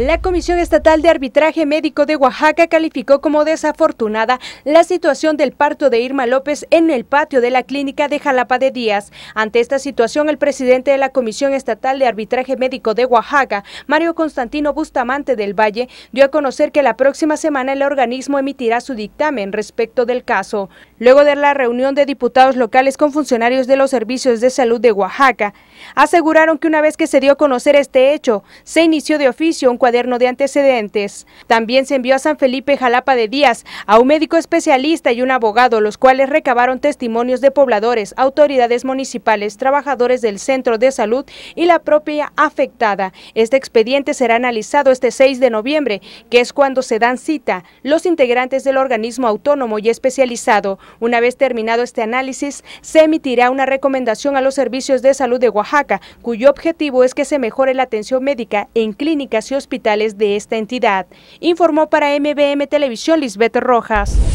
La Comisión Estatal de Arbitraje Médico de Oaxaca calificó como desafortunada la situación del parto de Irma López en el patio de la clínica de Jalapa de Díaz. Ante esta situación, el presidente de la Comisión Estatal de Arbitraje Médico de Oaxaca, Mario Constantino Bustamante del Valle, dio a conocer que la próxima semana el organismo emitirá su dictamen respecto del caso. Luego de la reunión de diputados locales con funcionarios de los servicios de salud de Oaxaca, aseguraron que una vez que se dio a conocer este hecho, se inició de oficio un cuadro de antecedentes. También se envió a San Felipe Jalapa de Díaz a un médico especialista y un abogado, los cuales recabaron testimonios de pobladores, autoridades municipales, trabajadores del centro de salud y la propia afectada. Este expediente será analizado este 6 de noviembre, que es cuando se dan cita los integrantes del organismo autónomo y especializado. Una vez terminado este análisis, se emitirá una recomendación a los servicios de salud de Oaxaca, cuyo objetivo es que se mejore la atención médica en clínicas y hospitales de esta entidad, informó para MBM Televisión Lisbeth Rojas.